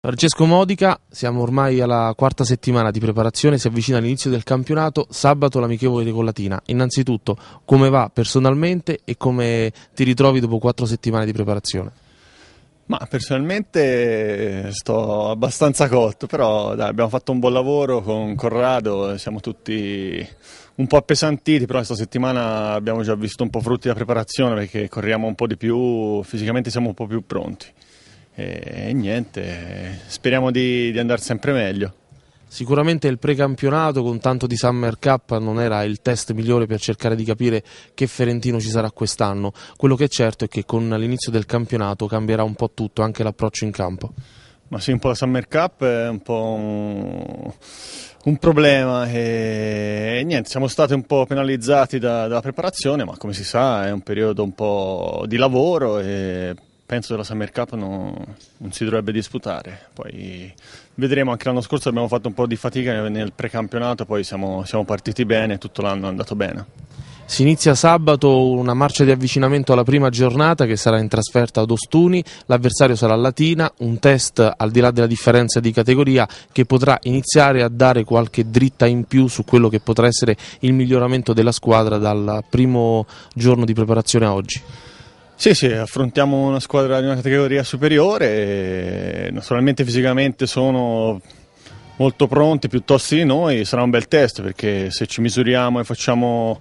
Francesco Modica, siamo ormai alla quarta settimana di preparazione, si avvicina l'inizio del campionato, sabato l'amichevole di Latina. Innanzitutto, come va personalmente e come ti ritrovi dopo quattro settimane di preparazione? Ma personalmente sto abbastanza cotto, però dai, abbiamo fatto un buon lavoro con Corrado, siamo tutti un po' appesantiti, però questa settimana abbiamo già visto un po' frutti della preparazione perché corriamo un po' di più, fisicamente siamo un po' più pronti e, niente, speriamo di, di andare sempre meglio. Sicuramente il precampionato con tanto di Summer Cup non era il test migliore per cercare di capire che Ferentino ci sarà quest'anno. Quello che è certo è che con l'inizio del campionato cambierà un po' tutto, anche l'approccio in campo. Ma sì, un po' la Summer Cup è un po' un, un problema e, e, niente, siamo stati un po' penalizzati da, dalla preparazione, ma come si sa è un periodo un po' di lavoro e penso della Summer Cup non, non, si dovrebbe disputare. Poi vedremo, anche l'anno scorso abbiamo fatto un po' di fatica nel precampionato, poi siamo, siamo partiti bene, tutto l'anno è andato bene. Si inizia sabato una marcia di avvicinamento alla prima giornata che sarà in trasferta ad Ostuni, l'avversario sarà Latina, un test al di là della differenza di categoria che potrà iniziare a dare qualche dritta in più su quello che potrà essere il miglioramento della squadra dal primo giorno di preparazione a oggi. Sì, sì, affrontiamo una squadra di una categoria superiore, naturalmente fisicamente sono molto pronti, piuttosto di noi, sarà un bel test perché se ci misuriamo e facciamo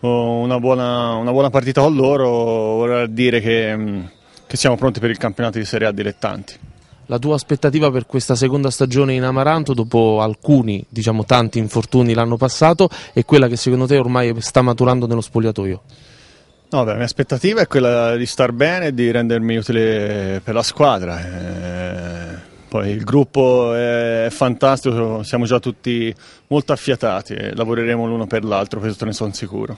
oh, una buona, una buona partita con loro vorrà dire che, mm, che siamo pronti per il campionato di Serie A dilettanti la tua aspettativa per questa seconda stagione in Amaranto dopo alcuni, diciamo tanti infortuni l'anno passato è quella che secondo te ormai sta maturando nello spogliatoio? No, beh, la mia aspettativa è quella di star bene e di rendermi utile per la squadra. Eh, poi il gruppo è fantastico, siamo già tutti molto affiatati e lavoreremo l'uno per l'altro, questo ne sono sicuro.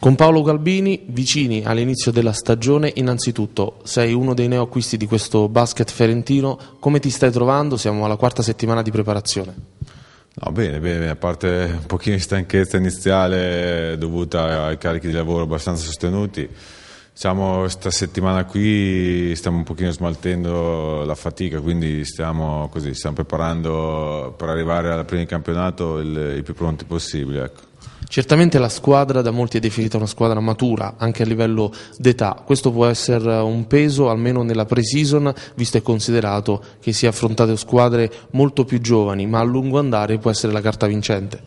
Con Paolo Galbini, vicini all'inizio della stagione, innanzitutto sei uno dei neoacquisti di questo basket ferentino, come ti stai trovando? Siamo alla quarta settimana di preparazione. No, bene, bene, a parte un pochino di stanchezza iniziale dovuta ai carichi di lavoro abbastanza sostenuti, diciamo questa settimana qui stiamo un pochino smaltendo la fatica, quindi stiamo, così, stiamo preparando per arrivare alla prima di campionato il, il più pronti possibile. Ecco. Certamente la squadra da molti è definita una squadra matura anche a livello d'età, questo può essere un peso almeno nella pre-season visto e considerato che si affrontate squadre molto più giovani ma a lungo andare può essere la carta vincente.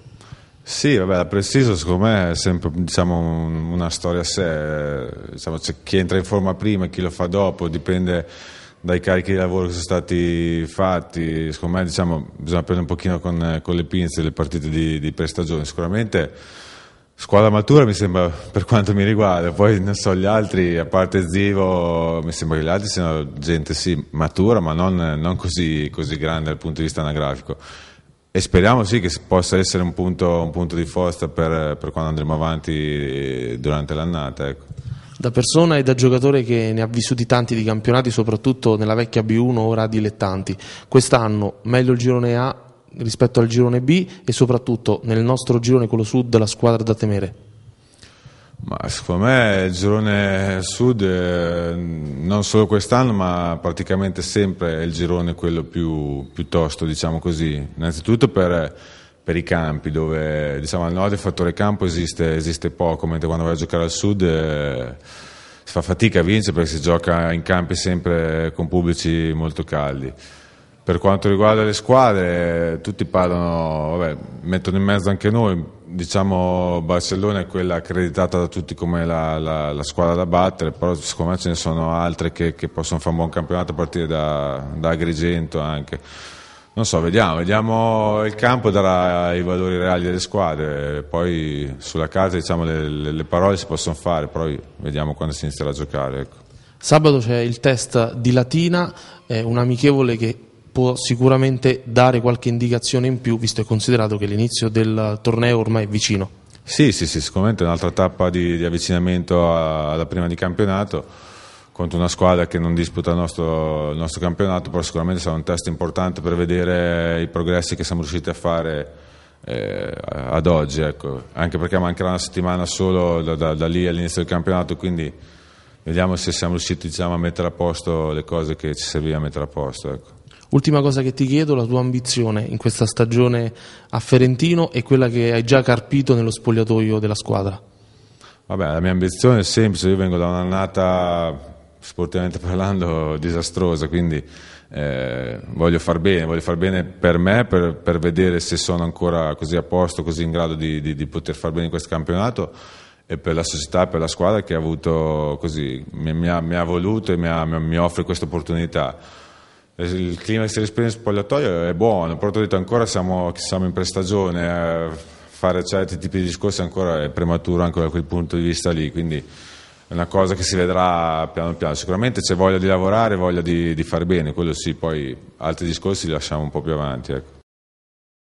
Sì, vabbè, la Preciso secondo me è sempre diciamo, una storia a sé, diciamo, chi entra in forma prima e chi lo fa dopo, dipende dai carichi di lavoro che sono stati fatti, secondo me diciamo, bisogna prendere un pochino con, eh, con le pinze le partite di, di prestagione, sicuramente squadra matura mi sembra per quanto mi riguarda, poi non so gli altri, a parte Zivo, mi sembra che gli altri siano gente sì matura ma non, non così, così, grande dal punto di vista anagrafico e speriamo sì che possa essere un punto, un punto di forza per, per quando andremo avanti durante l'annata. Ecco da persona e da giocatore che ne ha vissuti tanti di campionati, soprattutto nella vecchia B1, ora dilettanti. Quest'anno meglio il girone A rispetto al girone B e soprattutto nel nostro girone, quello sud, la squadra da temere? Ma secondo me il girone sud, eh, non solo quest'anno, ma praticamente sempre è il girone quello più, più tosto, diciamo così. Innanzitutto per per i campi, dove diciamo, al nord il fattore campo esiste, esiste poco, mentre quando vai a giocare al sud eh, si fa fatica a vincere perché si gioca in campi sempre con pubblici molto caldi. Per quanto riguarda le squadre, tutti parlano, vabbè, mettono in mezzo anche noi, diciamo Barcellona è quella accreditata da tutti come la, la, la squadra da battere, però secondo me ce ne sono altre che, che possono fare un buon campionato a partire da, da Agrigento anche. Non so, vediamo, vediamo, il campo darà i valori reali delle squadre, poi sulla carta diciamo, le, le, parole si possono fare, poi vediamo quando si inizierà a giocare. Ecco. Sabato c'è il test di Latina, è eh, un amichevole che può sicuramente dare qualche indicazione in più, visto e considerato che l'inizio del torneo ormai è vicino. Sì, sì, sì, sicuramente è un'altra tappa di, di avvicinamento alla prima di campionato contro una squadra che non disputa il nostro, il nostro, campionato, però sicuramente sarà un test importante per vedere i progressi che siamo riusciti a fare eh, ad oggi, ecco. anche perché mancherà una settimana solo da, da, da lì all'inizio del campionato, quindi vediamo se siamo riusciti diciamo, a mettere a posto le cose che ci serviva a mettere a posto. Ecco. Ultima cosa che ti chiedo, la tua ambizione in questa stagione a Ferentino e quella che hai già carpito nello spogliatoio della squadra. Vabbè, la mia ambizione è semplice, io vengo da un'annata sportivamente parlando disastrosa, quindi eh, voglio far bene, voglio far bene per me, per, per, vedere se sono ancora così a posto, così in grado di, di, di poter far bene in questo campionato e per la società, per la squadra che ha avuto così, mi, mi, ha, mi ha, voluto e mi, ha, mi offre questa opportunità. Il clima che si respira in spogliatoio è buono, però ho detto ancora siamo, siamo in prestagione, eh, fare certi tipi di discorsi ancora è prematuro anche da quel punto di vista lì, quindi è una cosa che si vedrà piano piano. Sicuramente c'è voglia di lavorare, voglia di, di far bene, quello sì, poi altri discorsi li lasciamo un po' più avanti. Ecco.